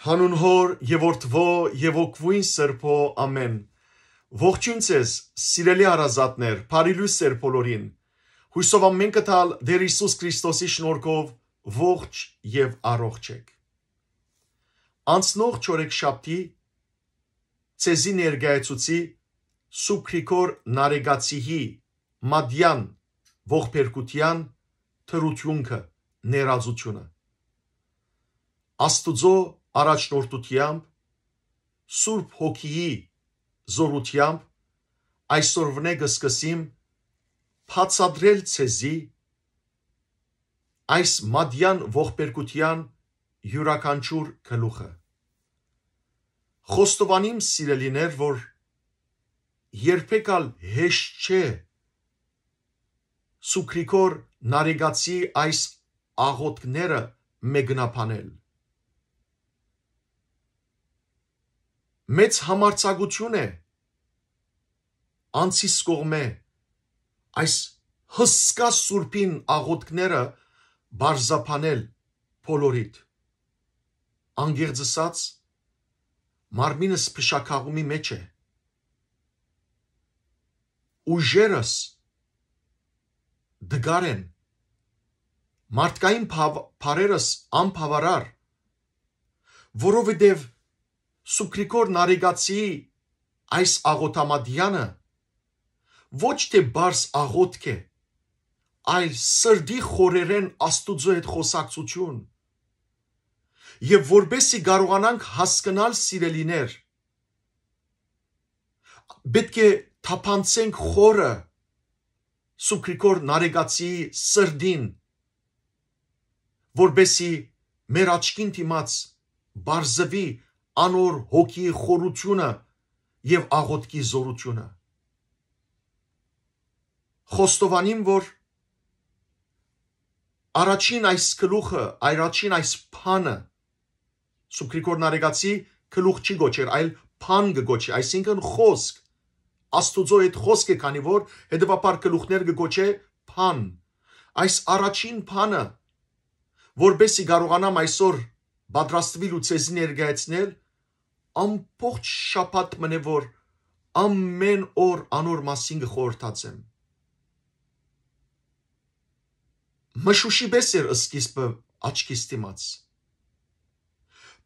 Հանուն Հոր եւ Օրդվո եւ Օգվույն Սրբո ամեն։ Ողջույն ցես, սիրելի հարազատներ, բարի լույս Սեր բոլորին։ Հույսով ամեն կտալ Տեր Հիսուս Քրիստոսի շնորհքով ողջ եւ առողջ եք։ Անցնող ճորեքշաբթի ցեզի ներկայացուցի Սուբխիկոր Նարեգացիհի Մադյան ողբերգության թրությունքը ներազությունը Աստուծո առաջնորդությամբ Սուրբ Հոգիի զորությամբ այսօր վնեգը սկսիմ փածադրել ցեզի այս մադյան ողբերգության յուրաքանչյուր գլուխը խոստովանիմ սիրելիներ որ երբեկալ հեշտ չէ Սուկրիկոր նարեգացի այս աղոտքները մեկնաբանել մեծ համարցակություն է անցիս կողմե այս հսկա սուրբին աղոթքները բարձապանել փոլորիտ անգերձսած մարմինս փշակաղումի մեջ է ուժերս դգարեն մարդկային փարերս անփավարար որովհետև Սուկրիկոր Նարեգացի այս աղոթամադյանը ոչ թե բարս աղոթք է, այլ սրդի խորերեն Աստուծո հետ խոսակցություն։ Եվ որբեսի կարողանանք հասկանալ սիրելիներ, պետք է թափանցենք խորը Սուկրիկոր Նարեգացի սրդին, որբեսի մեր աչքին դիմաց բարձվի անոր հոգի խորությունը եւ աղոտքի զորությունը։ Խոստովանիմ, որ առաջին այս գլուխը, առաջին այս փանը Սուրբ Գրիգոր Նարեգացի գլուխ չի գոչեր, այլ փան գոչի, այսինքն խոսք։ Աստուծո այդ խոսքը, քանի որ հետևաբար գլուխներ գոչե փան։ Այս առաջին փանը, որբեսի կարողանամ այսօր պատրաստվել ու ցեզ ներկայացնել, ամբողջ շաբաթ մնե որ ամեն օր անոր մասին գխորհրդացեմ։ Մշուշի պես էր սկիզբը աչքիս դիմաց։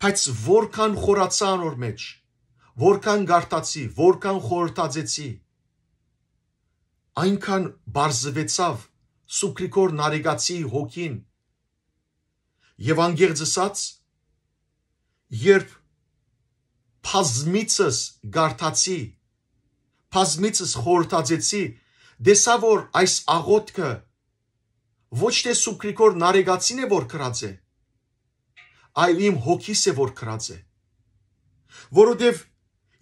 Բայց որքան խորացա անոր մեջ, որքան գարտացի, որքան խորհրդացեցի, այնքան բարձվեցավ Սուկրիկոր Նարեգացի հոգին։ Եվ անգերձսած երբ բազմիցս գարտացի, բազմիցս խորհրդածեցի, դեսա որ այս աղոտքը ոչ թե Սուկրիկոր Նարեգացին է որ կրած է, այլ իմ հոգիս է որ կրած է։ Որովհետև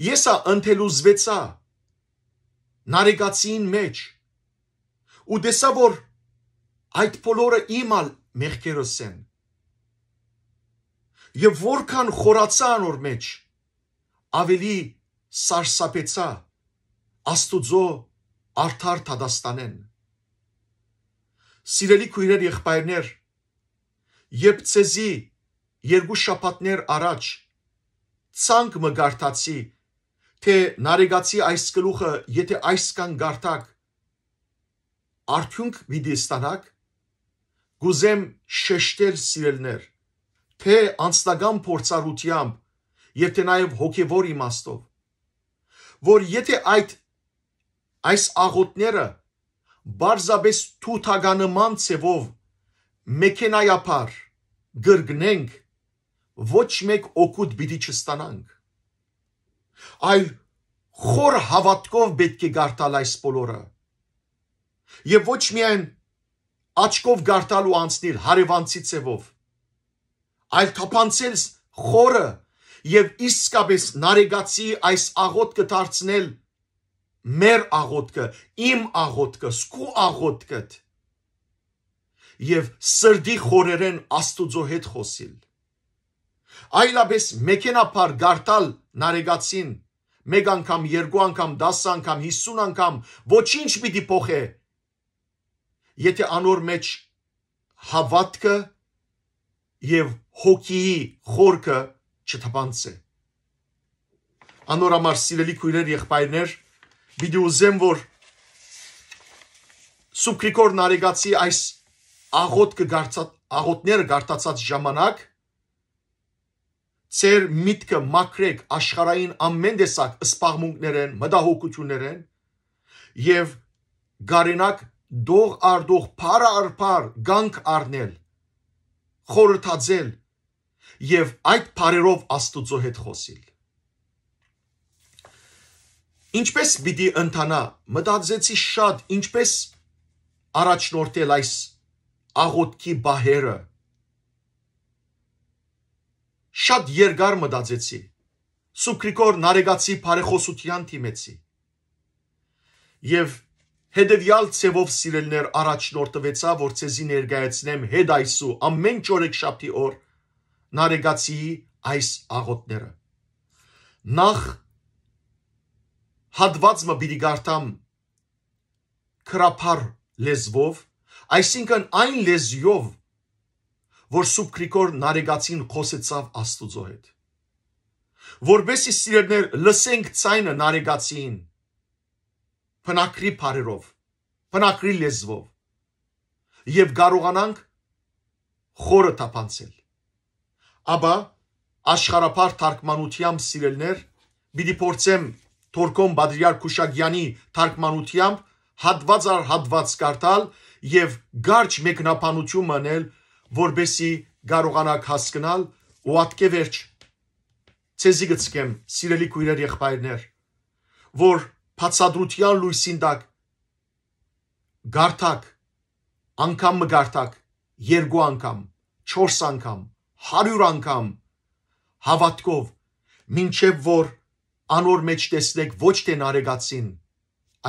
եսա ընթելուզվեցա Նարեգացին մեջ ու դեսա որ այդ բոլորը իմալ մեղքերս են։ Եվ որքան խորացա անոր մեջ, ավելի սարսափեցա աստուծո արդար թադաստանեն սիրելի քույրեր եղբայրներ երբ ցեզի երկու շաբաթներ առաջ ցանկ մը գարտացի թե նարեգացի այս գլուխը եթե այս կան գարտակ արդյունք պիտի ստանաք գուզեմ շեշտել սիրելներ թե անձնական փորձառությամբ եւ թե նաեւ հոգեվոր իմաստով որ եթե այդ այս աղոտները բարձաբես թութագանման ցևով մեքենայապար գրգնենք ոչ մեկ օգուտ պիտի չստանանք այլ խոր հավատքով պետք է գարտալ այս բոլորը եւ ոչ միայն աչքով գարտալու անցնել հարևանցի ցևով այլ կապանցել խորը եւ իսկապես նարեգացի այս աղոտքը դարձնել մեր աղոտքը, իմ աղոտքը, սկու աղոտքդ եւ սրդի խորերեն Աստուծո հետ խոսիլ։ Այլապես մեքենապար գարտալ նարեգացին մեկ անգամ, երկու անգամ, 10 անգամ, 50 անգամ ոչինչ պիտի փոխե։ Եթե անոր մեջ հավատքը եւ հոգիի խորքը չթփանցե։ Անորամար սիրելի քույրեր, եղբայրներ, պիտի ուզեմ, որ Սուբկրիկոր Նարեգացի այս աղոտքը գարծած աղոտները գարտացած ժամանակ ծեր միտքը մաքրեք աշխարային ամեն տեսակ սպաղմունքներեն, մտահոգություններեն եւ գարենակ դող արդող փարը արփար գանք առնել խորհրդածել եւ այդ բարերով Աստուծո հետ խոսիլ։ Ինչպես պիտի ընթանա, մտածեցի շատ, ինչպես առաջնորդել այս աղոտքի բահերը։ Շատ երկար մտածեցի։ Սուկրիկոր նարեգացի բարեխոսության թիմեցի։ Եվ Հետևյալ ցևով սիրելներ առաջնորդվեցա, որ ցեզի ներկայացնեմ հետ այսու ամեն ճորեքշաբթի օր Նարեգացիի այս աղոտները։ Նախ հատվածը բիդի գարտամ քրափար լեզվով, այսինքն այն լեզյով, որ Սուրբ Գրիգոր Նարեգացին խոսեցավ Աստուծո հետ։ Որբեսի սիրելներ լսենք ցայնը Նարեգացին փնակրի բարերով, փնակրի լեզվով եւ կարողանանք խորը տապանցել ապա աշխարհապար թարգմանությամբ սիրելներ պիտի փորձեմ Թորքոն Բադրիար Քուշագյանի թարգմանությամբ հատված առ հատված կարդալ եւ գարչ մեկնաբանություն մնել, որբեսի կարողանաք հասկանալ ու ատկե վերջ ցեզի գծկեմ սիրելի քույրեր եղբայրներ, որ փածադրության լույսին տակ գարտակ անգամ մգարտակ երկու անգամ, 4 անգամ 100 անգամ հավատքով, մինչև որ անոր մեջ տեսնեք ոչ թե նարեգացին,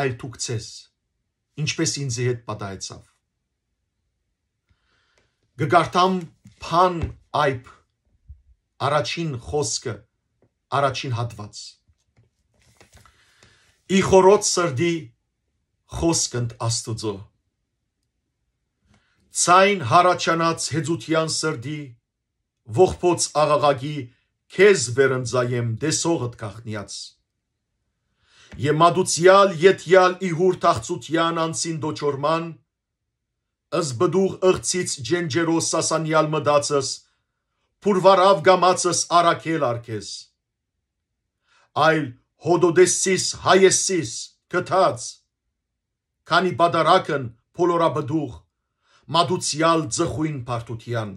այլ դուք ցես, ինչպես ինձ հետ պատահեցավ։ Գգարտամ Փան Այփ առաջին խոսքը, առաջին հատված։ Իխորոց սրդի խոսքընդ Աստուծո։ Ցայն հարաճանած հեծության սրդի ողբոց աղաղակի քեզ վերընձայեմ դեսողդ գախնիած Եմադուցյալ յետյալ իհուր թաղցության անցին դոչորման ըզբդուղ ըղցից ջենջերո սասանյալ մդացս փուրվարավ գամացս արաքել արքես այլ հոդոդեսիս հայեսիս կթած քանի բադարակն փոլորաբդուղ մադուցյալ ձխույն բարդության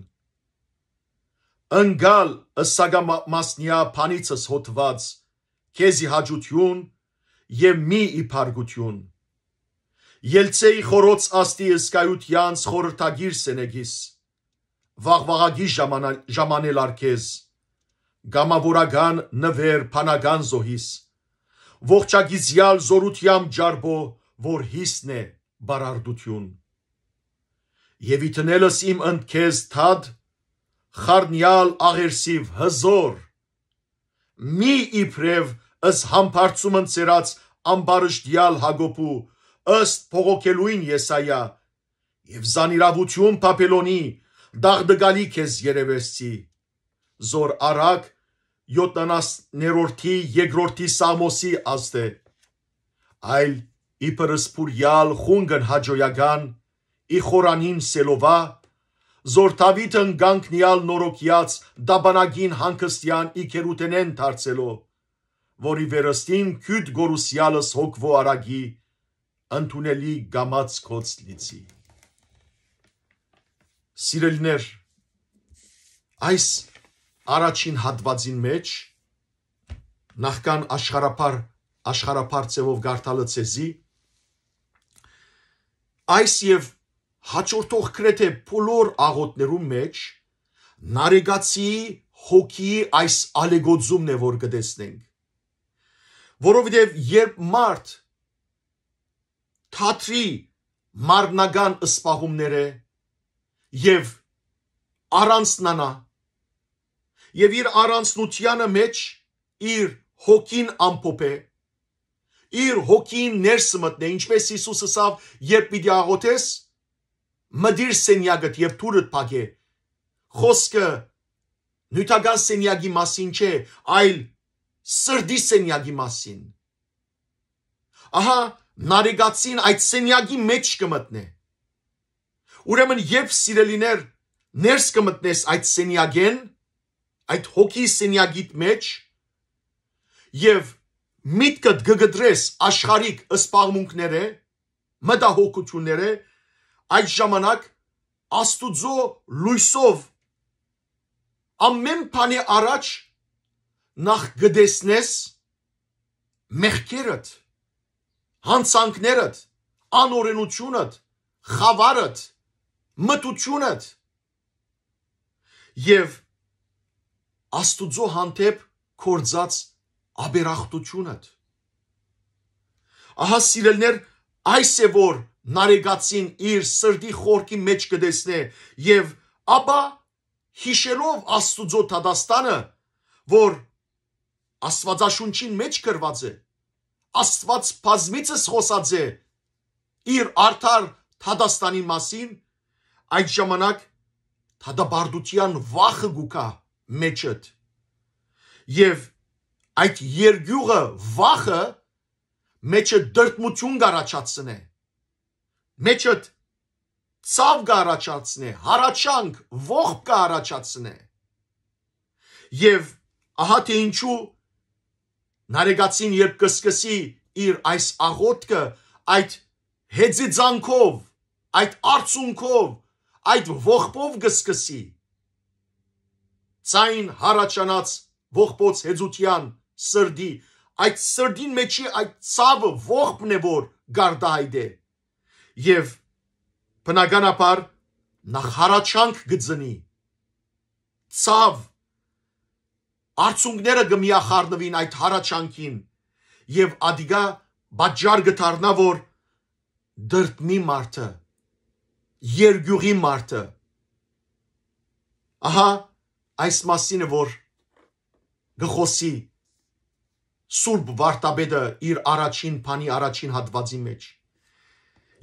ընգալ ըսսագամասնյա փանիցս հոտված քեզի հաջություն եւ մի իփարգություն Ելցեի խորոց աստի ըսկայությանց խորհրդագիր սենեգիս վաղվաղագի ժամանել արքեզ գամավորական նվեր փանական զոհիս ողջագիզյալ զորությամբ ջարբո որ հիսն է բարարդություն եւ իտնելս իմ ընդ քեզ թադ խառնյալ աղերսիվ հզոր մի իբրև ըս համբարձում ընծերած ամբարշտյալ հագոպու ըստ փողոքելույն Եսայա եւ զանիրավություն Պապելոնի դաղդգալի քեզ երևեցի զոր արակ 70-րդի երկրորդի սամոսի աստե այլ իբրս փուրյալ խունգն հաջոյական իխորանին սելովա զորթավիթն գանք նյալ նորոգյաց դաբանագին հանքստյան իքերութենեն դարձելով, որի վերստին կյուտ գորուսյալս հոգվո արագի, ընդունելի գամած կոց լիցի։ Սիրելներ, այս առաջին հատվածին մեջ նախքան աշխարհապար աշխարհապար ծևով գարտալը ցեզի այս եւ հաջորդող գրեթե բոլոր աղոտներում մեջ նարեգացի հոգի այս ալեգոծումն է, որ կտեսնենք։ Որովհետև երբ մարդ թատրի մարնական սպաղումները եւ առանցնանա եւ իր առանցնությանը մեջ իր հոգին ամփոփե իր հոգին ներս մտնե ինչպես Հիսուսը ասավ երբ պիտի աղոթես մդիր սենյակդ եւ թուրդ փակե։ Խոսքը նյութական սենյակի մասին չէ, այլ սրդի սենյակի մասին։ Ահա նարեգացին այդ սենյակի մեջ կմտնե։ Ուրեմն երբ սիրելիներ ներս կմտնես այդ սենյակեն, այդ հոգի սենյակիդ մեջ եւ միտքդ գգդրես աշխարհիկ սպաղմունքները, մտահոգությունները, այդ ժամանակ Աստուծո լույսով ամեն բանի առաջ նախ գտեսնես մեղքերդ հանցանքներդ անօրենությունդ խավարդ մտությունդ եւ Աստուծո հանդեպ կորցած աբերախտությունդ ահա սիրելներ այս է որ նարեգացին իր սրդի խորքի մեջ կդեսնե եւ ապա հիշելով Աստուծո դադաստանը, որ Աստվածաշունչին մեջ գրված է, Աստված բազմիցս խոսած է իր արդար դադաստանի մասին, այդ ժամանակ դադաբարդության վախը գուկա մեջդ եւ այդ երգյուղը վախը մեջը դրտմություն գարաչացնե մեջը ցավ կառաջացնե, հառաչանք, ողբ կառաջացնե։ Եվ ահա թե ինչու նարեգացին երբ կսկսի իր այս աղոտքը այդ հեծիծանքով, այդ արցունքով, այդ ողբով կսկսի ցայն հառաչանած ողբոց հեծության սրդի այդ սրդին մեջի այդ ցավը ողբն է որ գարդայդ դե։ է եւ բնականաբար նախ հարաճանք գծնի ցավ արցունքները գմիախառնվին այդ հարաճանքին եւ ադիգա բաճար գտարնա որ դրտնի մարդը երգյուղի մարդը ահա այս մասին որ գխոսի Սուրբ Վարդապետը իր առաջին բանի առաջին հատվածի մեջ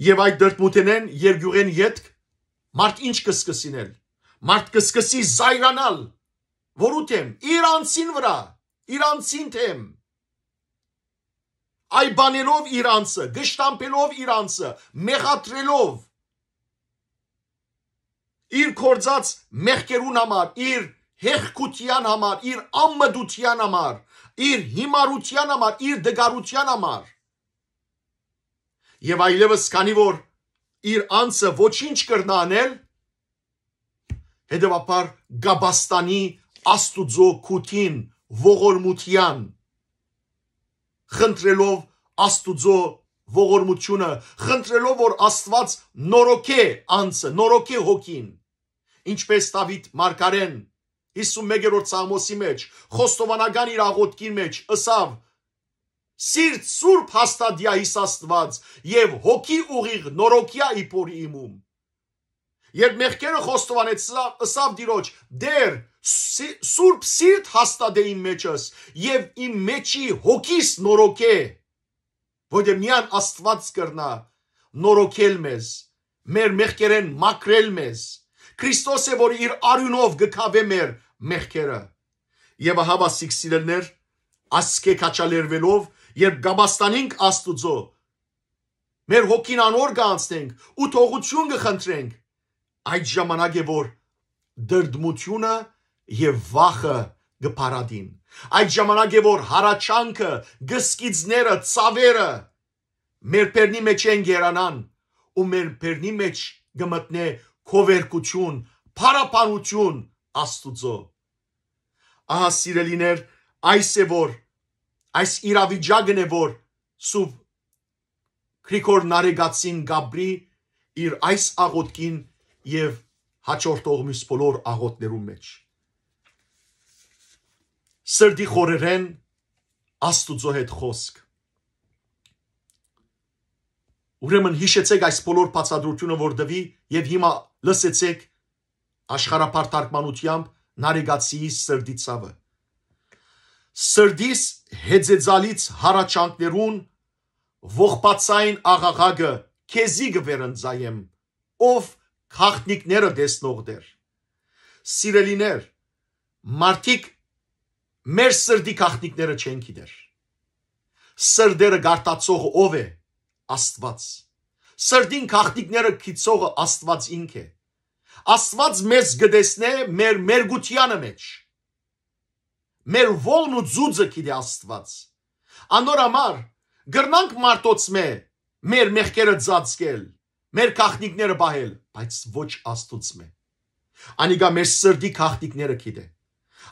եւ այդ դրտմութենեն երգյուղեն յետք մարդ ինչ կսկսինել մարդ կսկսի զայրանալ որուտեմ իրանցին վրա իրանցին թեմ այ բանելով իրանցը գշտամպելով իրանցը մեղատրելով իր կորցած մեղքերուն համար իր հեղքության համար իր ամմդության համար իր հիմարության համար իր դգարության համար եւ այլևս քանի որ իր անձը ոչինչ կրնանել հետեւաբար գաբաստանի աստուծո քուտին ողորմության խնդրելով աստուծո ողորմությունը խնդրելով որ աստված նորոգե անձը նորոգե հոգին ինչպես Դավիթ Մարգարեն 51-րդ Սամոսի մեջ խոստովանական իր աղոթքի մեջ ըսավ Սիրտ Սուրբ հաստադյա Հիսաստված եւ հոգի ուղիղ նորոքյա իպորի իմում։ Երբ մեղքերը խոստովանեց սավ դիրոջ, դեր Սուրբ Սիրտ հաստադե իմ մեջս եւ իմ մեջի հոգիս նորոքե։ Ոդե միան Աստված կրնա նորոքել մեզ, մեր մեղքերեն մաքրել մեզ։ Քրիստոս է, որ իր արյունով գքավե մեր մեղքերը։ Եվ ահա բասիկ սիրելներ, ասկե կաչալերվելով երբ գաբաստանինք Աստուծո, մեր հոգին անոր կանցնենք ու թողություն կխնդրենք, այդ ժամանակ է որ դրդմությունը եւ վախը գփարադին։ Այդ ժամանակ է որ հարաճանքը, գսկիցները, ծավերը մեր բերնի մեջ են գերանան ու մեր բերնի մեջ գմտնե քովերկություն, փարապանություն Աստուծո։ Ահա սիրելիներ, այս է որ այս իրավիճակն է, որ Սուրբ Գրիգոր Նարեգացին Գաբրի իր այս աղոտքին եւ հաջորդող մյուս բոլոր աղոտներում մեջ սրդի խորերեն աստուծո հետ խոսք Ուրեմն հիշեցեք այս բոլոր բացադրությունը, որ դվի եւ հիմա լսեցեք աշխարհապարտարքմանությամբ նարեգացիի սրդի ցավը սրդիս հեծեծալից հառաչանքներուն ողբացային աղաղակը քեզի գվերընծայեմ ով քաղտնիկները դեսնող դեր սիրելիներ մարդիկ մեր սրդի քաղտնիկները չեն գիտեր սրդերը գարտացող ով է աստված սրդին քաղտնիկները քիծողը աստված ինքը աստված մեզ գտեսնե մեր մերգությանը մեջ մեր մեր ողն ու ծուծը գիտի Աստված։ Անոր համար գրնանք մարտոցմե մեր մեղքերը ծածկել, մեր քաղտնիկները պահել, բայց ոչ Աստծմե։ Անիգա մեր սրդի քաղտնիկները գիտե։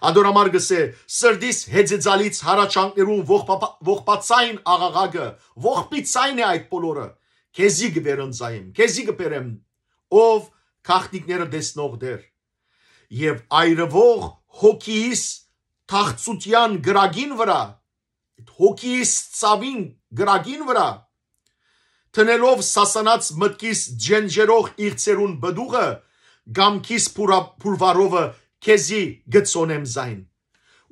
Անոր համար գսե սրդիս հեծեծալից հարաճանքներուն ողբացային աղաղակը, ողբիցայն է այդ բոլորը։ Քեզի գվերնձայեմ, քեզի գբերեմ, ով քաղտնիկները դեսնող դեր։ Եվ այրվող հոգիս թաղծության գրագին վրա, հոգիս ծավին գրագին վրա, թնելով սասանած մտքիս ջենջերող իղծերուն բդուղը, գամքիս փուրվարովը քեզի գծոնեմ զայն։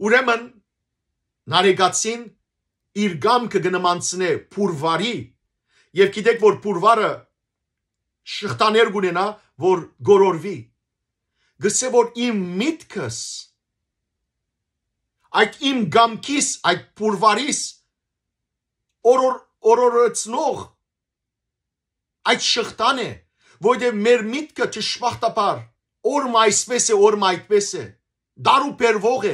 Ուրեմն նարեգացին իր գամքը գնմանցնե փուրվարի եւ գիտեք որ փուրվարը շղթաներ ունենա որ գորորվի գսե որ իմ միտքս այդ իմ գամքիս, այդ փուրվարիս օրոր օրորեցնող այդ շղթան է, որտեղ մեր միտքը ճշմարտաբար օրը այսպես է, օրը այդպես է, դարուբերվող է,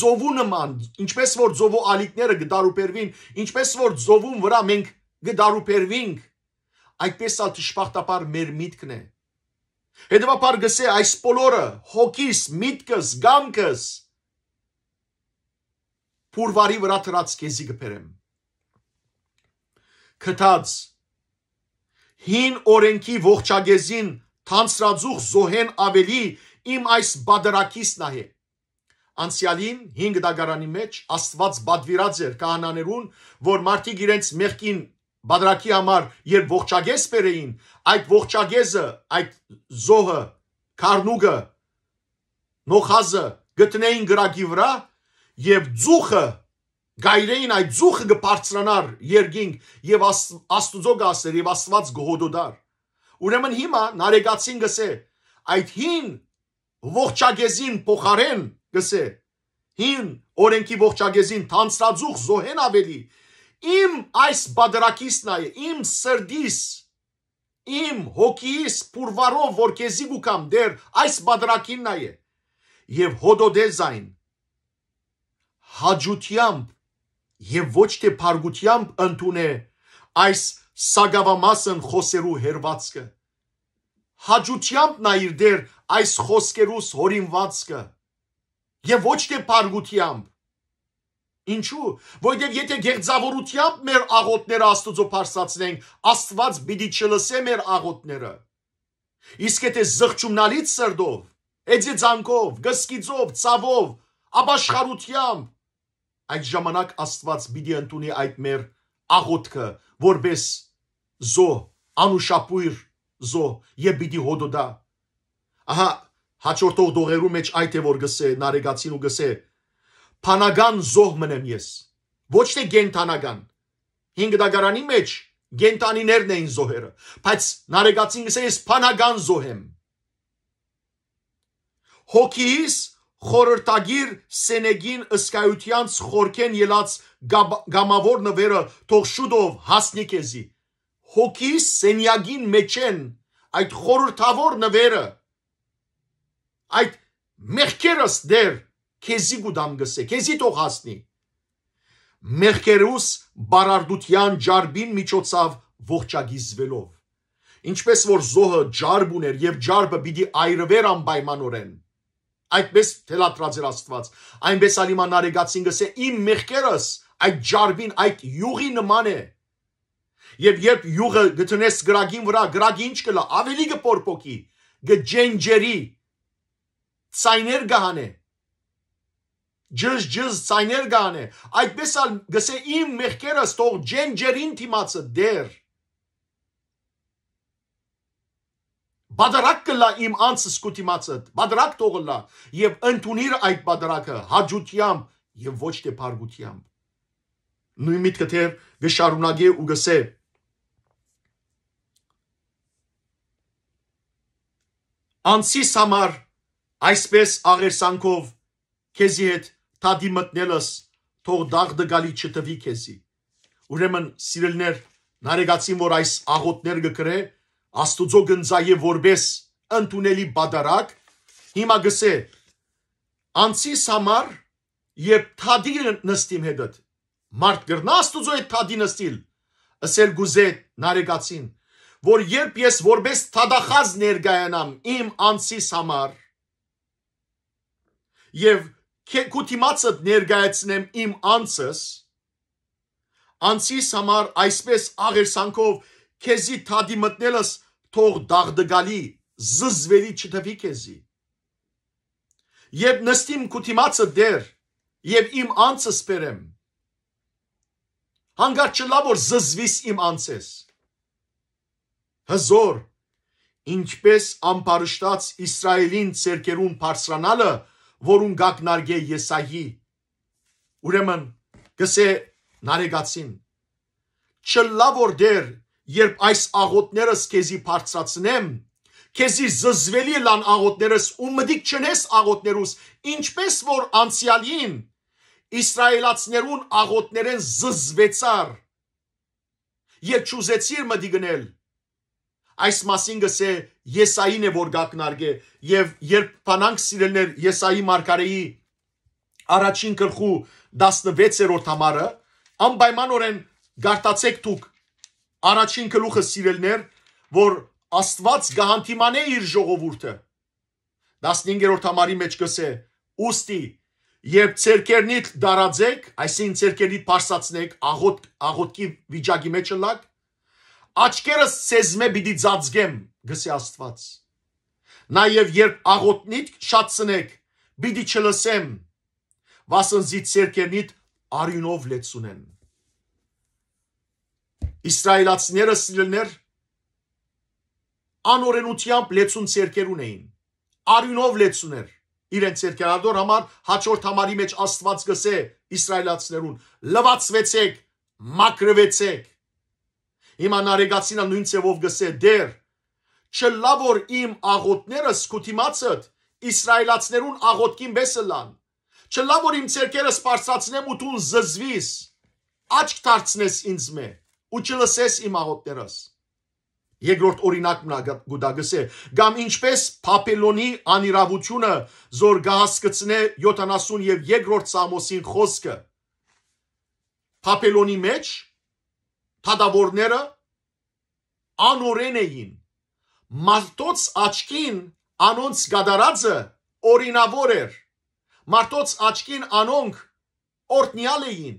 ծովու նման, ինչպես որ ծովու ալիքները գդարուբերվին, ինչպես որ ծովուն վրա մենք գդարուբերվինք, այդպես ալ ճշմարտաբար մեր միտքն է։ Հետևաբար գսե այս բոլորը հոգիս, միտքս, գամքս Փուրվարի վրա դրած քեզի գբերեմ։ Քթած հին օրենքի ողջագեզին թանցրաձուխ զոհեն ավելի իմ այս բادرակից նայե անցյալին 5 դագարանի մեջ աստված բադվիրած էր քահանաներուն որ մարդիկ իրենց մեղքին բادرակի համար երբ ողջագեզ բերեին այդ ողջագեզը այդ զոհը կարնուգը նոխազը գտնեին գրագի վրա եւ ծուխը գայրեին այդ ծուխը կբարձրանար երկինք եւ աստուծո գասեր եւ աստված գողոդոդար ուրեմն հիմա նարեգացին գսե այդ հին ողջագեզին փոխարեն գսե հին օրենքի ողջագեզին թանցրածուխ զոհեն ավելի իմ այս բادرակիսն այ իմ սրդիս իմ հոգիս փուրվարով որ քեզի գուկամ դեր այս բادرակինն այ եւ հոդոդեզայն հաջությամբ եւ ոչ թե փարգությամբ ընդունե այս սագավամասն խոսերու հերվածքը հաջությամբ նա իր դեր այս խոսքերուս հորինվածքը եւ ոչ թե փարգությամբ ինչու որովհետեւ եթե գեղձավորությամբ մեր աղոտները աստուծո փարսացնենք աստված պիտի չլսե մեր աղոտները իսկ եթե զղջումնալից սրդով Էդի ձանկով, գսկիծով, ցավով, աբաշխարությամբ այդ ժամանակ Աստված պիտի ընդունի այդ մեր աղոթքը որպես զո անուշապույր զո եւ պիտի հոդոդա ահա հաջորդող դողերու մեջ այդ է որ գսե նարեգացին ու գսե փանական զոհ մնեմ ես ոչ թե գենտանական հինգ դագարանի մեջ գենտանիներն էին զոհերը բայց նարեգացին գսե ես փանական զոհ եմ հոգիս խորհրդագիր Սենեգին ըսկայությանց խորքեն ելած գամավոր նվերը թող շուտով հասնի քեզի հոգի սենյագին մեջ են այդ խորհրդավոր նվերը այդ մեղքերս դեր քեզի գուդամ գսե քեզի թող հասնի մեղքերուս բարարդության ջարբին միջոցով ողջագիզվելով ինչպես որ զոհը ջարբ ուներ եւ ջարբը պիտի այրվեր անպայմանորեն այդպես թելատրաձեր Աստված, այնպես ալիմա նարեգացին գսե իմ մեղքերս այդ ջարբին, այդ յուղի նման է։ Եվ երբ յուղը գտնես գրագին վրա, գրագի ինչ կլա, ավելի կպորպոկի, գջենջերի, ցայներ գահանե։ Ջզ ջզ ցայներ գահանե։ Այդպես ալ գսե իմ մեղքերս թող ջենջերին թիմացը դեր Բادرակ կլա իմ անցս կուտիմացդ, բادرակ թողլա եւ ընդունիր այդ բادرակը հաջությամբ եւ ոչ թե փարգությամբ։ Նույն միտքը թե գշարունակե ու գսե Անցիս համար այսպես աղերսանքով քեզի հետ թադի մտնելս թող դաղդը գալի չտվի քեզի։ Ուրեմն սիրելներ նարեգացին որ այս աղոտներ գկրե Աստուծո գնձայե որբես ընդունելի բադարակ հիմա գսե անցիս համար եւ թադին նստիմ հետդ մարդ գրնա աստուծո այդ թադին նստիլ ասել գուզե նարեգացին որ երբ ես որբես թադախազ ներգայանամ իմ անցիս համար եւ քեքուտիմացը ներգայացնեմ իմ անցս անցիս համար այսպես աղերսանքով քեզի թադի մտնելս թող դաղդգալի զզվելի չթվի քեզի եւ նստիմ կուտիմացը դեր եւ իմ անցը սպերեմ հանգար չլա որ զզվիս իմ անցես հզոր ինչպես ամբարշտած իսրայելին ցերկերուն բարձրանալը որուն գակնարգե եսահի ուրեմն գսե նարեգացին չլա որ դեր երբ այս աղոտներս քեզի բարձրացնեմ, քեզի զզվելի լան աղոտներս ու մդիկ չնես աղոտներուս, ինչպես որ անցյալին իսրայելացներուն աղոտներեն զզվեցար։ Եվ չուզեցիր մդի գնել։ Այս մասին գսե Եսային է որ գակնարգե եւ երբ բանանք սիրելներ Եսայի մարգարեի առաջին գլխու 16-րդ համարը անպայմանորեն գարտացեք դուք առաջին գլուխը սիրելներ, որ Աստված գահանտիմանե իր ժողովուրդը։ 15-րդ համարի մեջ գսե. Ոստի, երբ ցերկերնիդ դարաձեք, այսին ցերկերնիդ փարսացնեք, աղոտ աղոտքի վիճակի մեջ լակ, աչքերս ցեզմե պիտի ծածկեմ, գսե Աստված։ Նաև երբ աղոտնիդ շատ սնեք, պիտի չլսեմ, վասնզի ցերկերնիդ արյունով լեցունեն իսրայելացիները սիրելներ անօրենությամբ լեցուն ցերկերուն էին արյունով լեցուներ իրենց երկարադոր համար հաջորդ համարի մեջ Աստված գսե իսրայելացիներուն լվացվեցեք մակրվեցեք հիմա նարեգացինը նույն ցևով գսե դեր չլա որ իմ աղոտները սկուտիմացդ իսրայելացիներուն աղոտքին բեսլան չլա որ իմ ցերկերը սпарսացնեմ ու դուն զզվիս աչք դարձնես ինձ մեջ ու չլսես իմ աղոտներս։ Երկրորդ օրինակն է գուդագսե, կամ ինչպես Փապելոնի անիրավությունը զորգահասկցնե 70 եւ 2-րդ Սամոսին խոսքը։ Փապելոնի մեջ թադավորները անորեն էին։ Մարտոց աչքին անոնց գադարածը օրինավոր էր։ Մարտոց աչքին անոնք օրտնյալ էին,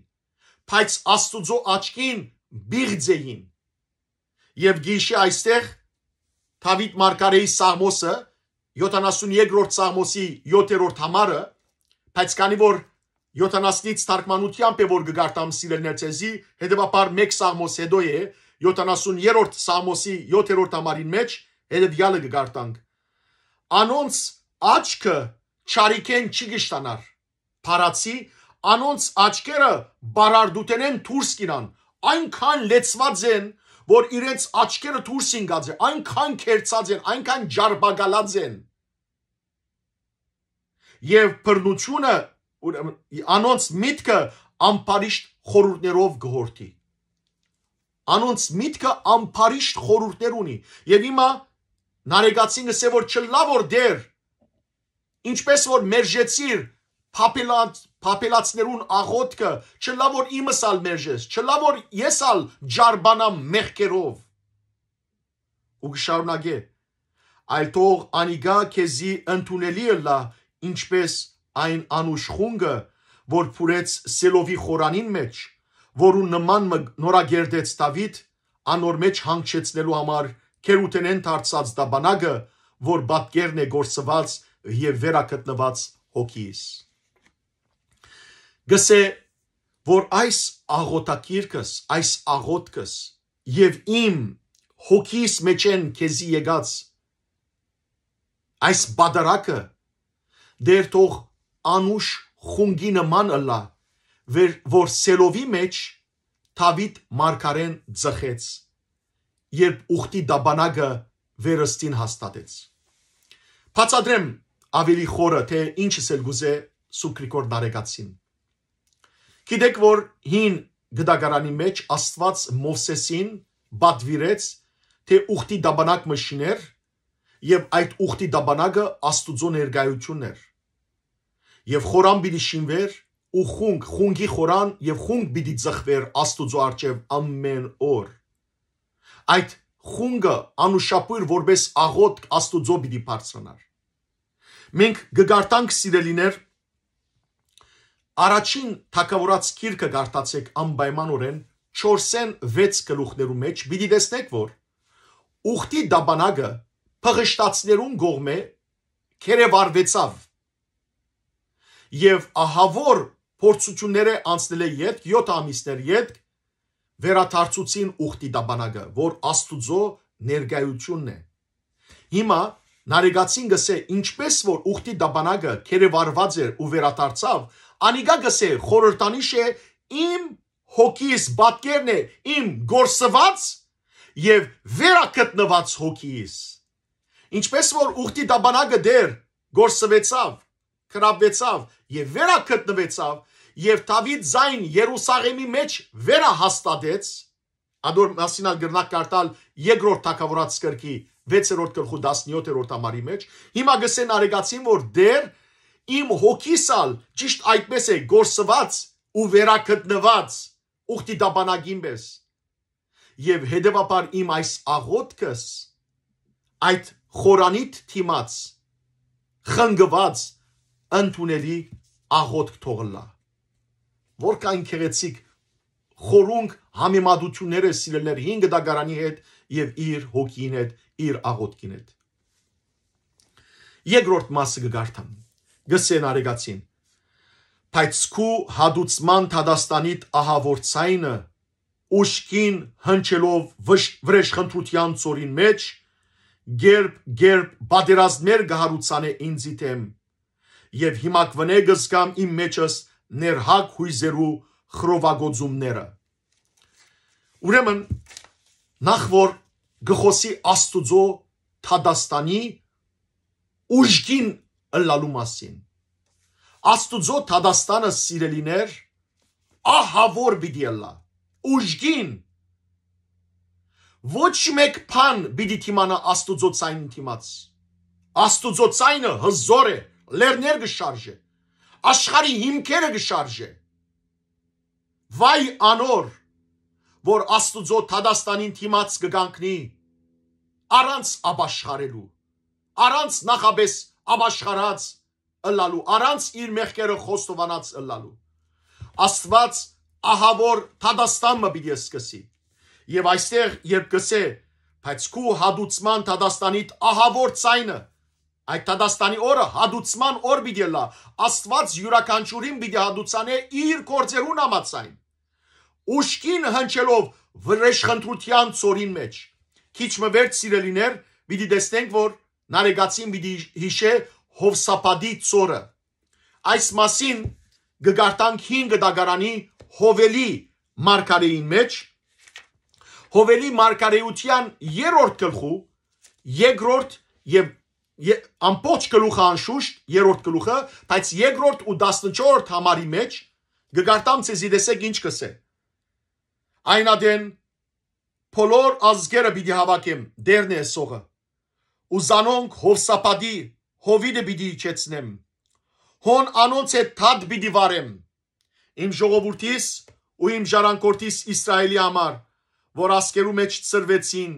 բայց Աստուծո աչքին Բիղձեին։ Եվ գիշի այստեղ Դավիթ Մարգարեի Սամոսը 72-րդ Սամոսի 7-րդ համարը, բայց քանի որ 70-ից թարգմանությամբ է որ գգարտամ սիրելներ ցեզի, հետեւաբար 1 Սամոս հետո է 70-րդ Սամոսի 7-րդ համարին մեջ հետեւյալը գգարտանք։ Անոնց աչքը չարիքեն չի գշտանար։ Փարացի անոնց աչքերը բարարդուտենեն թուրս կինան այնքան լեցված են, որ իրենց աչքերը դուրս են գած, այնքան քերծած են, այնքան ջարբագալած են։ Եվ բռնությունը, ուրեմն անոնց միտքը ամբարիշտ խորուրդներով գողորթի։ Անոնց միտքը ամբարիշտ խորուրդներ ունի։ Եվ հիմա նարեգացին ասե որ չլավ որ դեր ինչպես որ մերժեցիր փապելած Փապելացներուն աղոտքը, չլա որ իմս ալ մերժես, չլա որ ես ալ ջարբանամ մեղքերով։ Ու գշարունակե, այլ թող անիգա քեզի ընդունելի լա, ինչպես այն անուշ խունգը, որ փուրեց սելովի խորանին մեջ, որու նման նորագերդեց Դավիթ, անոր մեջ հանգչեցնելու համար քերութենեն դարձած դաբանագը, որ բատկերն է գործված եւ վերակտնված հոգիս գսե որ այս աղոտակիրքս, այս աղոտքս եւ իմ հոգիս մեջ են քեզի եկած այս բադարակը դեր թող անուշ խունգի նման ըլա վեր որ սելովի մեջ Թավիթ մարգարեն ձխեց երբ ուխտի դաբանագը վերստին հաստատեց Փածադրեմ ավելի խորը թե ինչս էլ գուզե Սուկրիկոր դարեգացին Գիտեք, որ հին գդակարանի մեջ Աստված Մովսեսին բադվիրեց, թե ուխտի դաբանակ մշիներ եւ այդ ուխտի դաբանակը Աստուծո ներկայություններ։ Եվ խորան պիտի շինվեր ու խունգ, խունգի խորան եւ խունգ պիտի ծխվեր Աստուծո արչեւ ամեն օր։ Այդ խունգը անուշապույր որպես աղոտ Աստուծո պիտի բարձրանար։ Մենք գգարտանք սիրելիներ Առաջին թակավորած գիրքը գարտացեք անպայմանորեն 4-ն 6 գլուխներու մեջ՝ պիտի տեսնեք, որ ուխտի դաբանագը փղշտացներուն գողմե քերեվարվեցավ։ Եվ ահավոր փորձությունները անցնել է յետ 7 ամիսներ յետ վերաթարցուցին ուխտի դաբանագը, որ Աստուծո ներգայությունն է։ Հիմա Նարեգացին գսե ինչպես որ ուխտի դաբանագը քերեվարված էր ու վերադարձավ, Անիգա գսե խորհրդանիշ է իմ հոգիս բատկերն է իմ գործված եւ վերակտնված հոգիս։ Ինչպես որ ուխտի դաբանագը դեր գործվեցավ, կրաբվեցավ եւ վերակտնվեցավ եւ Դավիթ զայն Երուսաղեմի մեջ վերահաստատեց, Ադոր մասին ալ գրնակ կարտալ երկրորդ թակավորած կրկի 6-րդ գլխու 17-րդ համարի մեջ, հիմա գսեն արեգացին, որ դեր իմ հոգիս ալ ճիշտ այդպես է գործված ու վերակտնված ուխտի դաբանագին պես եւ հետեւաբար իմ այս աղոթքս այդ խորանիտ թիմած խնգված ընդունելի աղոթք թողնա որքան քերեցիկ խորունգ համեմատությունները սիրելներ 5 դագարանի հետ եւ իր հոգին հետ իր աղոթքին հետ երկրորդ մասը կգարթանք գսեն արեգացին։ Բայց քու հադուցման Թադաստանիտ ահավորցայինը ուշքին հնչելով վրեժխնդրության ծորին մեջ գերբ գերբ բادرազմեր գահարուցանե ինձի դեմ եւ հիմա կվնեգս կամ իմ մեջս ներհակ հույզերու խրովագոծումները ուրեմն նախ որ գխոսի աստուծո Թադաստանի ուժգին հլալու մասին։ Աստուծո Թադաստանը սիրելիներ, ահավոր պիտի լա։ Ուժգին ոչ մեկ բան պիտի թիմանա Աստուծո ցայնին թիմած։ Աստուծո ցայնը հզոր է, լերներ գշարժե։ Աշխարի հիմքերը գշարժե։ Վայ անոր, որ Աստուծո Թադաստանին թիմած կգանքնի առանց աբաշխարելու, առանց նախաբես ամաշխարած ըլլալու, առանց իր մեղքերը խոստովանած ըլլալու։ Աստված ահավոր Թադաստանը պիտի սկսի։ Եվ այստեղ երբ գսե, բայց քու հադուցման Թադաստանիդ ահավոր ցայնը Այդ Թադաստանի օրը հադուցման օր պիտի լա։ Աստված յուրաքանչյուրին պիտի հադուցանե իր գործերուն ամացայն։ Ուշքին հնչելով վրեժխնդրության ծորին մեջ։ Քիչ մը վերջ սիրելիներ, պիտի տեսնենք, որ Նարեգացին պիտի հիշե Հովսապադի ծորը։ Այս մասին գգարտանք 5 դագարանի Հովելի մարգարեին մեջ Հովելի մարգարեության երրորդ գլխու երկրորդ եւ ամբողջ գլուխը անշուշտ երրորդ գլուխը, բայց երկրորդ ու 14-րդ համարի մեջ գգարտամ ցեզի դեսեք ինչ կսե։ Այնադեն բոլոր ազգերը պիտի հավաքեմ դերն է սողը ու զանոնք հովսապադի հովինը պիտի իջեցնեմ, հոն անոնց է թատ պիտի վարեմ, իմ ժողովուրդիս ու իմ ժարանքորդիս իսրայելի համար, որ ասկերու մեջ ծրվեցին,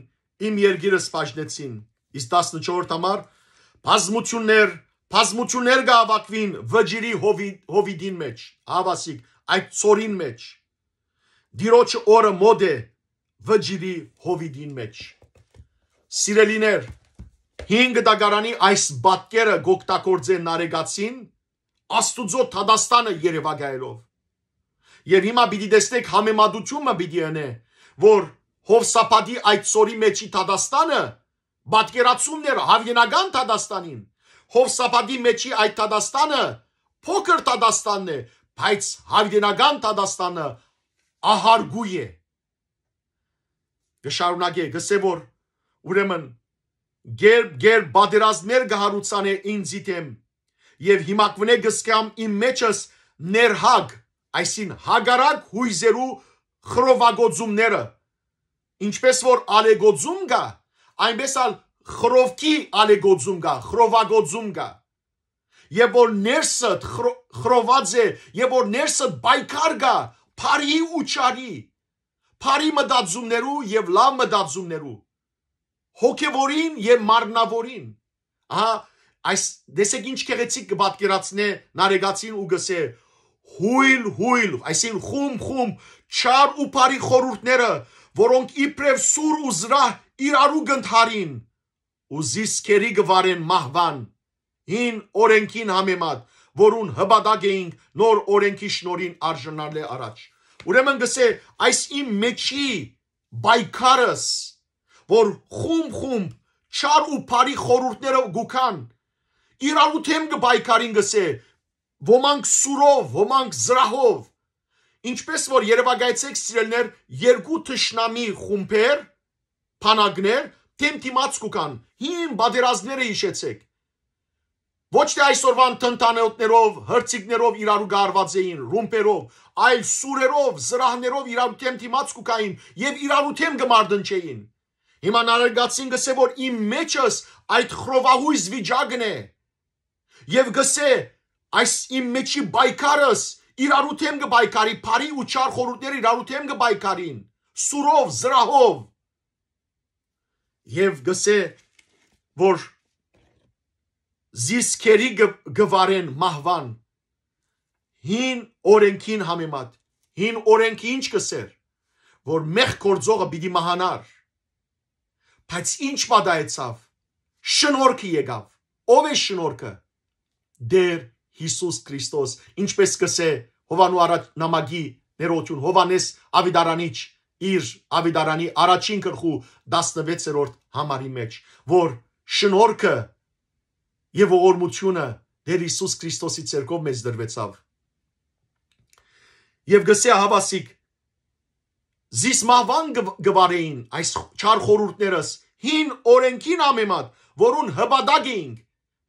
իմ երգիրը սպաժնեցին, իս 14 համար, բազմություններ, բազմություններ գավակվին վջիրի հովիդին մեջ, հավասիկ, այդ ծորին մեջ, դիրոչ օրը մոդ է վջիրի հովիդին մեջ, սիրելիներ, հին գտագարանի այս բատկերը գոկտագործե նարեգացին աստուծո թադաստանը երևակայելով եւ հիմա պիտի տեսնեք համեմատությունը պիտի անե որ հովսապադի այդ սորի մեջի թադաստանը բատկերացումներ հավենական թադաստանին հովսապադի մեջի այդ թադաստանը փոքր թադաստանն է բայց հավենական թադաստանը ահարգույ է գշարունակե գսե որ ուրեմն Գերբ գերբ բادرազմներ գահարուցան է ինձ իդեմ եւ հիմա կվնե գսկամ իմ մեջս ներհագ այսին հագարակ հույզերու խրովագոծումները ինչպես որ ալեգոծում գա այնպես ալ խրովքի ալեգոծում գա խրովագոծում գա եւ որ ներսը խրոված է եւ որ ներսը բայկար գա բարի ու ճարի բարի մտածումներու եւ լավ մտածումներու հոգևորին եւ մարմնավորին։ Ահա այս դեսեք ինչ քեղեցիկ կպատկերացնե նարեգացին ու գսե հույլ հույլ, այսին խում խում չար ու բարի խորուրդները, որոնք իբրև սուր ու զրահ իրարու գնդարին ու զիսկերի գվարեն մահվան հին օրենքին համեմատ որուն հբադակ էինք նոր օրենքի շնորին արժանալե առաջ ուրեմն գսե այս իմ մեջի բայկարս որ խումբ-խումբ չար ու բարի խորհուրդները գուքան իրարու թեմ կբայկարին գսե ոմանք սուրով ոմանք զրահով ինչպես որ Երևագայցեք սիրելներ երկու թշնամի խումբեր փանագներ թեմ դիմաց կուքան հին բادرազները հիշեցեք Ոչ թե այսօրվան տնտանեոտներով, հրցիկներով իրարու գարված էին, ռումպերով, այլ սուրերով, զրահներով իրարու թեմ դիմաց կուկային եւ իրարու թեմ գմարդնչեին։ Հիմա նարեգացին գսե, որ իմ մեջս այդ խրովահույզ վիճակն է։ Եվ գսե, այս իմ մեջի բայկարս իրար ուտեմ գբայկարի, բարի ու չար խորութները իրար ուտեմ գբայկարին, սուրով, զրահով։ Եվ գսե, որ զիսկերի գվարեն մահվան հին օրենքին համեմատ հին օրենքի ինչ կսեր որ մեղ կորձողը պիտի մահանար Բայց ինչ մադայեցավ։ Շնորհքը եկավ։ Ո՞վ է շնորհքը։ Դեր Հիսուս Քրիստոս, ինչպես կսե Հովանու առաջ նամակի ներողություն Հովանես Ավիդարանիչ իր Ավիդարանի առաջին գլխու 16-րդ համարի մեջ, որ շնորհքը եւ ողորմությունը Տեր Հիսուս Քրիստոսի ցերկով մեզ դրվեցավ։ Եվ գսե հավասիկ զիսմավան գվարեին այս չար խորուրդներս հին օրենքին ամեմատ, որուն հպադակ էինք,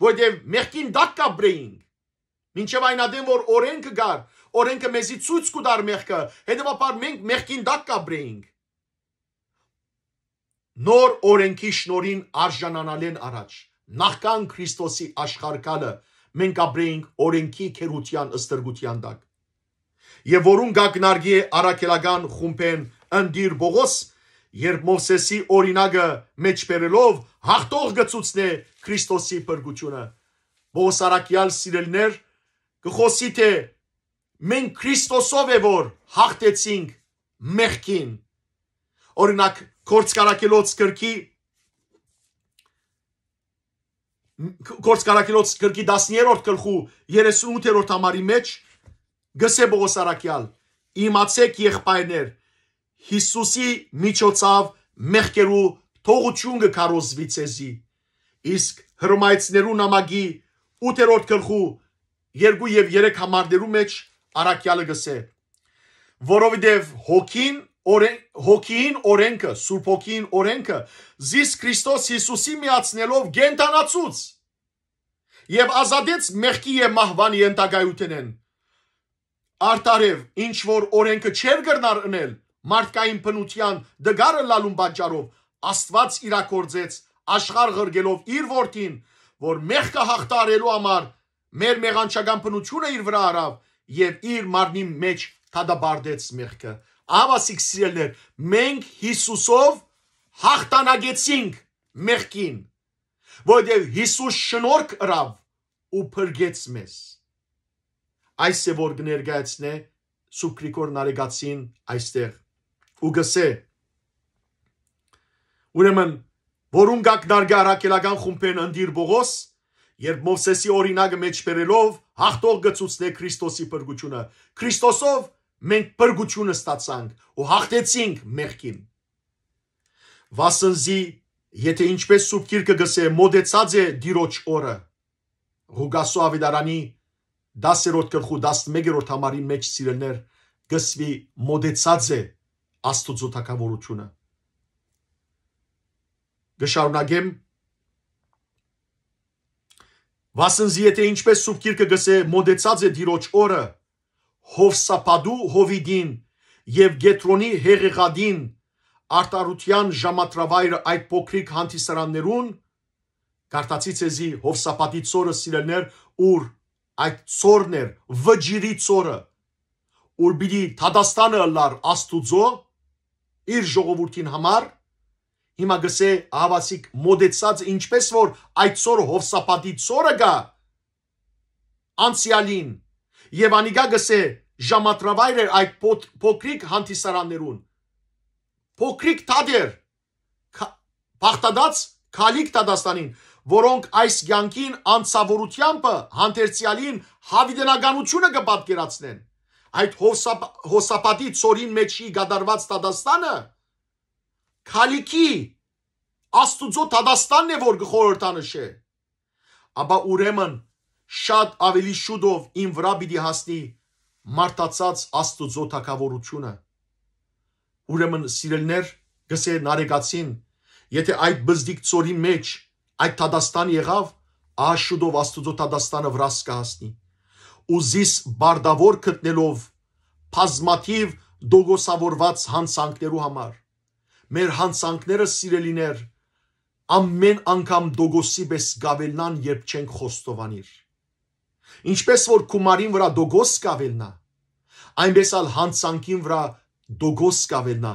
որտեվ մեղքին դակ կապրեինք։ Մինչև այն ադեմ, որ օրենքը գար, օրենքը մեզի ցույց կուտար մեղքը, հետևաբար մենք մեղքին դակ կապրեինք։ Նոր օրենքի շնորհին արժանանալեն առաջ, նախքան Քրիստոսի աշխարկանը մենք ապրեինք օրենքի քերության ըստրգության տակ եւ որուն գագնարգի է արաքելական խումբեն ընդիր Բողոս, երբ Մովսեսի օրինակը մեջբերելով հաղթող գծուցն է Քրիստոսի բրգությունը։ Բողոս արաքյալ սիրելներ գխոսի թե մենք Քրիստոսով է որ հաղթեցինք մեղքին։ Օրինակ կորցկարակելոց գրքի կորցկարակելոց գրքի 10-րդ գլխու 38-րդ համարի մեջ Գսե Բողոս Արաքյալ, իմացեք եղբայրներ, Հիսուսի միջոցով մեղքերու թողություն կկարոզվի ցեզի։ Իսկ հրոմայցներու նամակի 8-րդ գլխու 2 եւ 3 համարներու մեջ Արաքյալը գսե. որովհետեւ հոգին օրեն հոգին օրենքը, Սուրբ հոգին օրենքը զիս Քրիստոս Հիսուսի միացնելով գենտանացուց եւ ազատեց մեղքի եւ մահվան ենթագայութենեն են արտարև ինչ որ օրենքը չեր գրնարնել մարդկային բնության դգարը լալուն պատճառով Աստված իրակորձեց աշխարհ ղրգելով իր որդին որ մեղքը հաղթարելու համար մեր մեղանչական բնությունը իր վրա արավ եւ իր մարմնի մեջ թադաբարդեց մեղքը ավասիկ սիրելներ մենք Հիսուսով հաղթանագեցինք մեղքին որտեղ Հիսուս շնորհք ըրավ ու փրկեց մեզ Այս է որ կներկայացնե Սուրբ Գրիգոր Նարեգացին այստեղ ու գսե Ուրեմն որուն գակ դարգա արաքելական խումբեն ընդիր Բողոս երբ Մովսեսի օրինակը մեջ բերելով հաղթող գծուցնե Քրիստոսի բրգությունը Քրիստոսով մենք բրգությունը ստացանք ու հաղթեցինք մեղքին Վասնզի Եթե ինչպես Սուրբ Գիրքը գսե մոդեցած է դիրոջ օրը Ղուգասո ավիդարանի 10-րդ գլխու 11-րդ համարի մեջ սիրելներ գսվի մոդեցած է աստուծո թակավորությունը գշարունակեմ վասնզի եթե ինչպես սուրբ գիրքը գսե մոդեցած է դիրոջ օրը հովսապադու հովիդին եւ գետրոնի հեղեղադին արտարության ժամատրավայրը այդ փոքրիկ հանդիսարաններուն Կարտացի ցեզի հովսապատի ծորը սիրելներ ուր այդ ծորն էր վջիրի ծորը որ բիդի Թադաստանը լար Աստուծո իր ժողովրդին համար հիմա գսե հավասիկ մոդեցած ինչպես որ այդ ծորը հովսապատի ծորը գա անցյալին եւ անիգա գսե ժամատրավայր էր այդ փոքրիկ հանդիսարաններուն փոքրիկ տադեր բախտադած քալիկ Թադաստանին որոնք այս ցանկին անցավորությամբ հանդերձյալին հավիդենականությունը կպատկերացնեն այդ հոսապ, հոսապատի ծորին մեջի գդարված տադաստանը քալիքի աստուծո տադաստանն է որ գխորտանշե ապա ուրեմն շատ ավելի շուտով ին վրա պիտի հասնի մարտածած աստուծո թակավորությունը ուրեմն սիրելներ գսե նարեգացին եթե այդ բզդիկ ծորի մեջ այդ Թադաստան եղավ, աշուտով Աստուծո Թադաստանը վրաս կհասնի։ Ուզիս բարդավոր գտնելով բազմաթիվ դոգոսավորված հանցանքներու համար։ Մեր հանցանքները սիրելիներ ամեն անգամ դոգոսի պես գավելնան, երբ չենք խոստովանիր։ Ինչպես որ գումարին վրա դոգոս գավելնա, այնպես ալ հանցանքին վրա դոգոս գավելնա,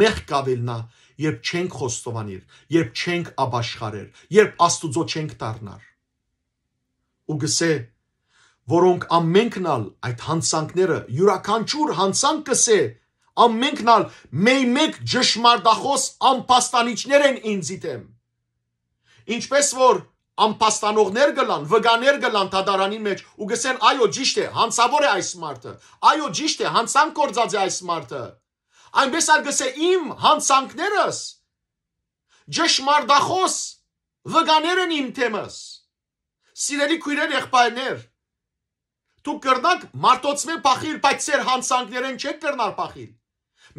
մեղ գավելնա, երբ չենք խոստովանիր, երբ չենք աբաշխարեր, երբ Աստուծո չենք դառնար։ Ու գսե որոնք ամենքնալ այդ հանցանքները յուրաքանչյուր հանցանքսե ամենքնալ մեյ-մեկ ճշմարտախոս անպաստանիչներ են ինձ դեմ։ Ինչպես որ անպաստանողներ գլան, վգաներ գլան դադարանի մեջ ու գսեն այո ճիշտ է, հանցավոր է այս մարդը։ Այո ճիշտ է, հանցան կործած է այս մարդը այնպես ար գսե իմ հանցանքներս ճշմարտախոս վգաներ են իմ թեմս սիրելի քույրեր եղբայրներ դուք կրնակ մարտոցմեն փախիլ բայց ծեր հանցանքներեն չեք կրնար փախիլ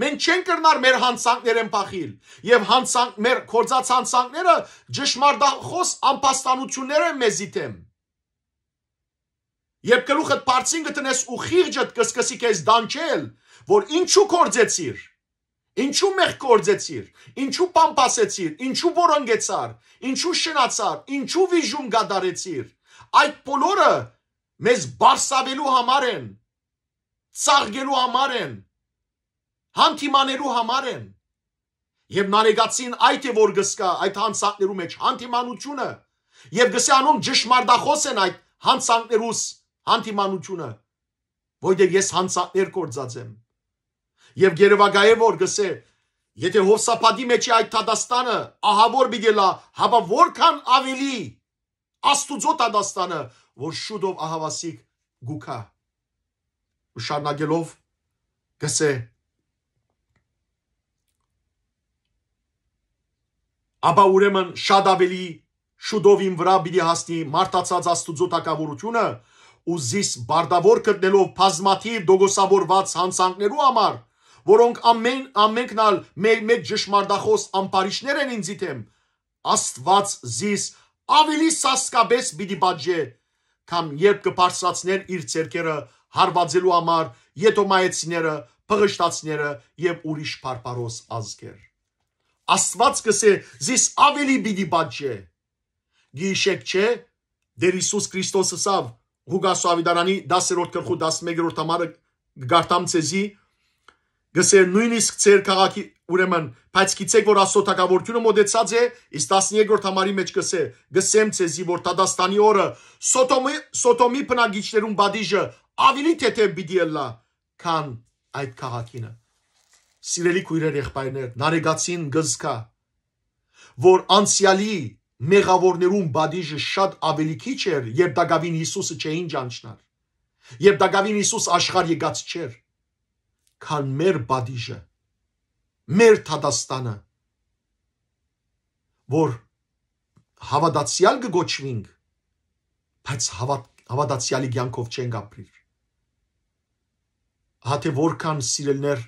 մենք չենք կրնար մեր հանցանքներեն փախիլ եւ հանցանք մեր կորցած հանցանքները ճշմարտախոս անպաստանությունները մեզի թեմ Երբ գլուխդ բարձին գտնես ու խիղճդ կսկսի քեզ դանչել, որ ինչու կործեցիր, ինչու մեղ կործեցիր, ինչու պամպասեցիր, ինչու որոնգեցար, ինչու շնացար, ինչու վիժում գադարեցիր, այդ բոլորը մեզ բարսավելու համար են, ծաղգելու համար են, հանդիմանելու համար են։ Եվ նարեգացին այդ է որ գսկա այդ հանցանքներու մեջ հանդիմանությունը եւ գսի անում ճշմարտախոս են այդ հանցանքներուս հանդիմանությունը, որ դե ես հանցանքներ կործած եմ եւ Գերվագայե որ գսե Եթե հովսապադի մեջի այդ Թադաստանը ահավոր մի գելա, հավա որքան ավելի աստուծո Թադաստանը, որ շուտով ահավասիկ գուքա։ Ու շարնագելով գսե Աբա ուրեմն շատ ավելի շուտով իմ վրա պիտի հասնի մարտածած աստուծո տակավորությունը ու զիս բարդավոր գտնելով բազմաթիվ դոգոսավորված հանցանքներու համար որոնք ամեն ամենքն ալ մեր մեջ ճշմարտախոս ամբարիշներ են ինձի դեմ աստված զիս ավելի սասկաբես պիտի բաժե կամ երբ կբարձրացներ իր ցերկերը հարվածելու համար յետոմայեցիները փղշտացները եւ ուրիշ բարբարոս ազգեր աստված կսե զիս ավելի պիտի բաժե գիշեք չէ դեր Հիսուս Քրիստոսը սավ Հուգասու ավիդարանի 10-րդ գլխու 11-րդ համարը գարտամ ցեզի գսեր նույնիսկ ծեր քաղաքի ուրեմն բայց գիտեք որ աստոտակավորությունը մոդեցած է իս 12-րդ համարի մեջ գսե գսեմ ցեզի որ Դադաստանի օրը Սոտոմի Սոտոմի բնագիչներուն բադիժը ավելի թեթև պիտի լա քան այդ քաղաքինը սիրելի քույրեր եղբայրներ նարեգացին գզկա որ անցյալի մեղավորներուն բադիժը շատ ավելի քիչ էր երբ Դագավին Հիսուսը չէին ճանչնար երբ Դագավին Հիսուս աշխարհ եկած չէր քան մեր բադիժը, մեր Թադաստանը, որ հավատացյալ կգոչվինք, բայց հավատ հավատացյալի ցանկով չենք ապրիր։ Հաթե որքան սիրելներ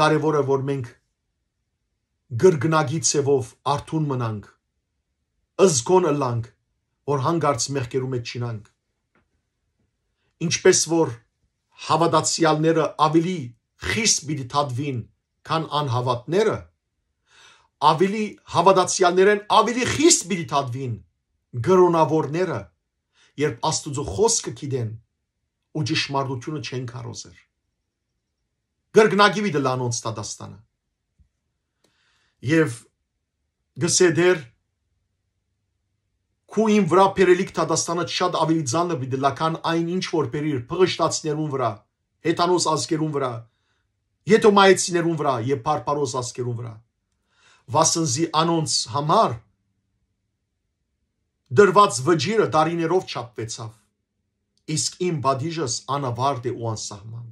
կարևորը որ մենք գրգնագի ցևով արթուն մնանք, ըզգոն ըլանք, որ հանգարց մեղքերու մեջ չինանք։ Ինչպես որ հավատացյալները ավելի խիստ պիտի թադվին, քան անհավատները, ավելի հավատացյալներեն ավելի խիստ պիտի թադվին գրոնավորները, երբ Աստուծո խոսքը գիտեն ու ճշմարտությունը չեն կարոզեր։ Գրգնակի վիդլանոնց տադաստանը։ Եվ գսեդեր Քու իմ վրա բերելիք Դադաստանը շատ ավելի ցանը բիդլական այն ինչ որ բերիր փղշտացներուն վրա, հետանոց ազգերուն վրա, յետոմայեցիներուն վրա եւ բարբարոս ազգերուն վրա։ Վասնզի անոնց համար դրված վճիրը տարիներով չափվեցավ։ Իսկ իմ բադիժս անավարտ է ու անսահման։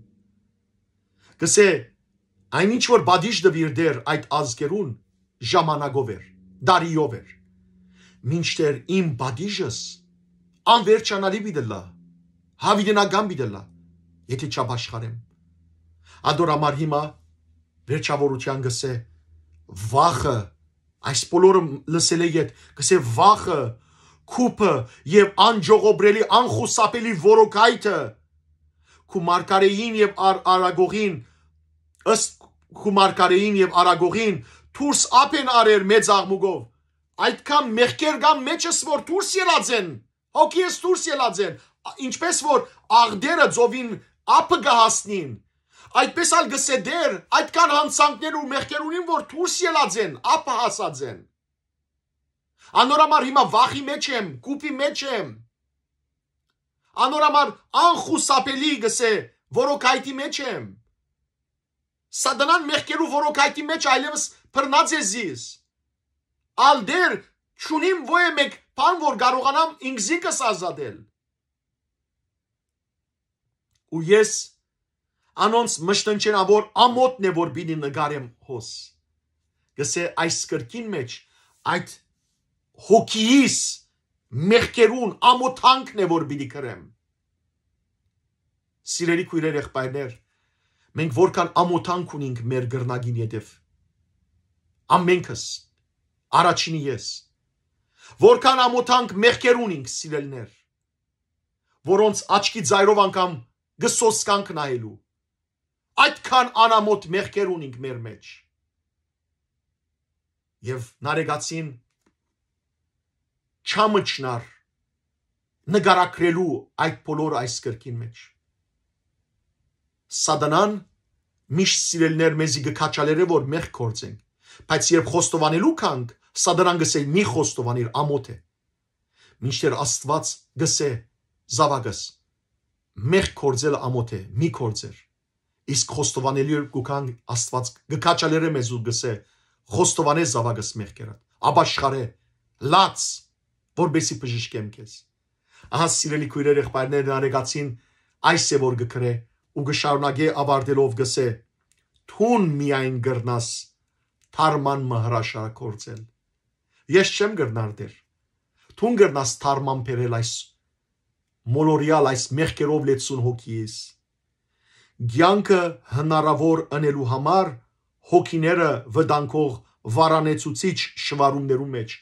Գսե այն ինչ որ բադիժ դվիրդեր այդ ազգերուն ժամանակով էր, դարիով էր մինչդեռ իմ բադիժս անվերջանալի բիդլա հավիդենական բիդլա եթե չաբաշխարեմ ադորամար հիմա վերջավորության գսե վախը այս բոլորը լսել է իդ գսե վախը կուպը եւ անջողոբրելի անխուսափելի որոքայթը քու մարգարեին եւ ար, արագողին ըստ քու մարգարեին եւ արագողին թուրս ապեն արեր մեծ աղմուկով Այդքան մեղքեր կան մեջս որ դուրս ելած են։ Հոգիս դուրս ելած են։ Ինչպես որ աղդերը ծովին ապը գահասնին։ Այդպես ալ գսեդեր, այդքան հանցանքներ ու մեղքեր ունին որ դուրս ելած են, ապը հասած են։ Անորամար հիմա վախի մեջ եմ, կուպի մեջ եմ։ Անորամար անխուսափելի գսե որոքայտի մեջ եմ։ Սա դնան մեղքերու որոքայտի մեջ այլևս բռնած է զիս։ Ալ դեր չունիմ ոե մեկ բան, որ կարողանամ ինքսիկս ազատել։ Ու ես անոնց մշտնչենա որ ամոթն է որ բինի նկարեմ հոս։ Գսե այս կրկին մեջ այդ հոգիս մեղքերուն ամոթանքն է որ բինի կրեմ։ Սիրելի քույրեր եղբայրներ, մենք որքան ամոթանք ունենք մեր գրնագին յետև։ Ամենքս Առաջինի ես։ Որքան ամոթանք մեղքեր ունինք սիրելներ, որոնց աչքի ձայրով անգամ գսոսկանք նայելու։ Այդքան անամոթ մեղքեր ունինք մեր մեջ։ Եվ նարեգացին չամճնար նկարագրելու այդ բոլոր այս կրկին մեջ։ Սադանան միշտ սիրելներ մեզի գքաչալերը որ մեղ կործենք, բայց երբ խոստովանելու կանք, Սա դրան գսե մի խոստովանիր ամոթ է։ Մինչդեռ Աստված գսե զավակս մեղ կորձել ամոթ է, մի կորձեր։ Իսկ խոստովանելու գուքան Աստված գկաչալերը մեզ ու գսե խոստովանե զավակս մեղքերդ։ Աբաշխարե լաց որբեսի բժիշկեմ քեզ։ Ահա սիրելի քույրեր եղբայրներ նարեգացին այս է որ գկրե ու գշարունակե ավարտելով գսե թուն միայն գրնաս թարման մահրաշա կործել Ես չեմ գրնար դեր։ Թուն գրնաս թարման բերել այս մոլորյալ այս մեղքերով լեցուն հոգիս։ Գյանքը հնարավոր ընելու համար հոգիները վտանգող վարանեցուցիչ շվարումներում մեջ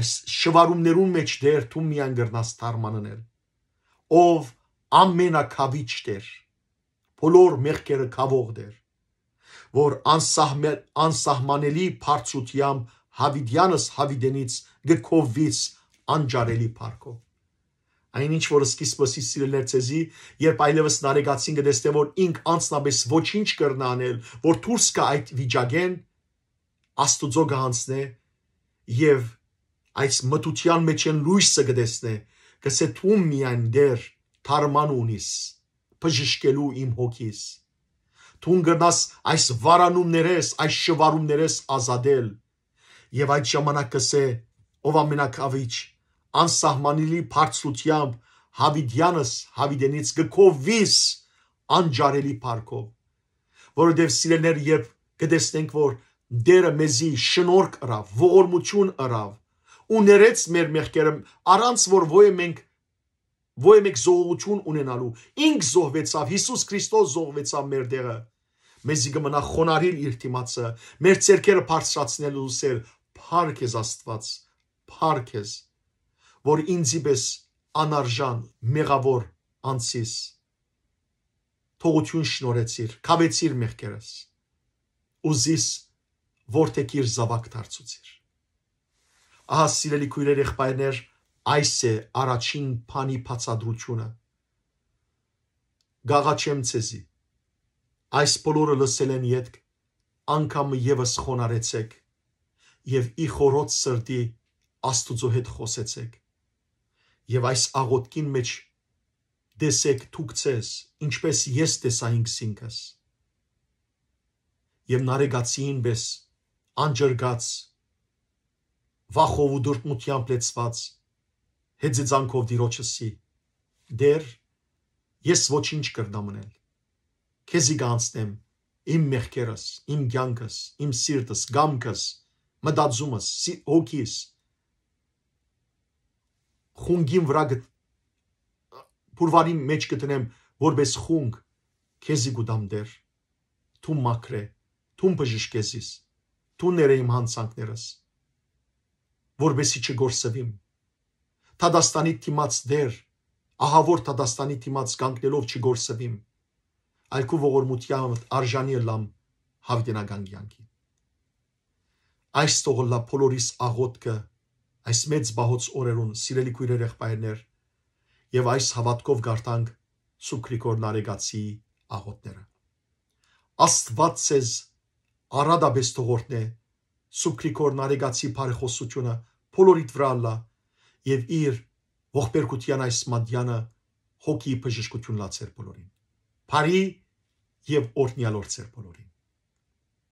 այս շվարումներում մեջ դեր թում միան գրնաս թարմաննել ով ամենակավիչ դեր բոլոր մեղքերը կավող դեր որ անսահման անսահմանելի բարձությամբ Հավիդյանս Հավիդենից գկովվից անջարելի փառքով այնինչ որ սկիզբսի սիրել էր ցեզի, երբ այլևս նարեգացին գտեստե որ ինք անցնաբես ոչինչ կրնանել, որ դուրս կա այդ վիճակեն, Աստուծո գանցնե եւ այս մտության մեջ են լույսը գտեսնե, կսե թում միայն դեր թարմանունիս, բժշկելու իմ հոգիս։ Թուն գրնաս այս վարանումներես, այս շվարումներես ազատել, եւ այդ ժամանակ կսե ով ամենակավիչ անսահմանելի բարձրությամբ հավիդյանս հավիդենից գկովիս անջարելի парքով որովհետև սիրելներ երբ կտեսնենք որ դերը մեզի շնորհք ըրավ ողորմություն ըրավ ու ներեց մեր մեղքերը առանց որ ոյե մենք ոյե մենք զողողություն ունենալու ինք զոհվեցավ Հիսուս Քրիստոս զոհվեցավ մեր դերը մեզի կմնա խոնարհիլ իր դիմացը մեր ցերկերը բարձրացնելու սեր փառք ես Աստված, փառք ես, որ ինձի պես անարժան մեղավոր անցիս թողություն շնորեցիր, կավեցիր մեղքերս, ուզիս որդեքիր զավակ դարձուցիր։ Ահա սիրելի քույրեր եղբայրներ, այս է առաջին փանի փածադրությունը։ Գաղաչեմ ցեզի։ Այս բոլորը լսել են յետք, անգամ եւս խոնարեցեք եւ ի խորոց սրտի Աստուծո հետ խոսեցեք եւ այս աղոտքին մեջ դեսեք դուք ցես ինչպես ես տեսա ինքսինքս եւ նարեգացին բես անջրգած վախով ու դուրտմությամբ լեցված հետզանքով դիրոջսի դեր ես ոչինչ կրդամ ունել քեզի գանցնեմ իմ մեղքերս իմ ցանկս իմ սիրտս գամքս մտածումս, հոգիս խունգին վրա փուրվարի մեջ գտնեմ որպես խունգ քեզի գուտամ դեր թում մաքրե թում բժշկեսիս թու ներեմ հանցանքներս որբեսի չգործվիմ Թադաստանի թիմած դեր, ահավոր Թադաստանի թիմած կանգնելով չգործվիմ, այլքու ողորմությամբ արժանի լամ հավդենական կյանքի այս թողլա բոլորիս աղոտքը այս մեծ բահոց օրերուն սիրելի քույրեր եղբայրներ եւ այս հավատքով գարտանք Սուրբ Գրիգոր Նարեգացի աղոտները Աստված ցեզ արադաբես թողորտնե Սուրբ Գրիգոր Նարեգացի բարեխոսությունը բոլորիդ վրա լա եւ իր ողբերգության այս մադյանը հոգի բժշկություն լացեր բոլորին բարի եւ օրհնյալ օրցեր բոլորին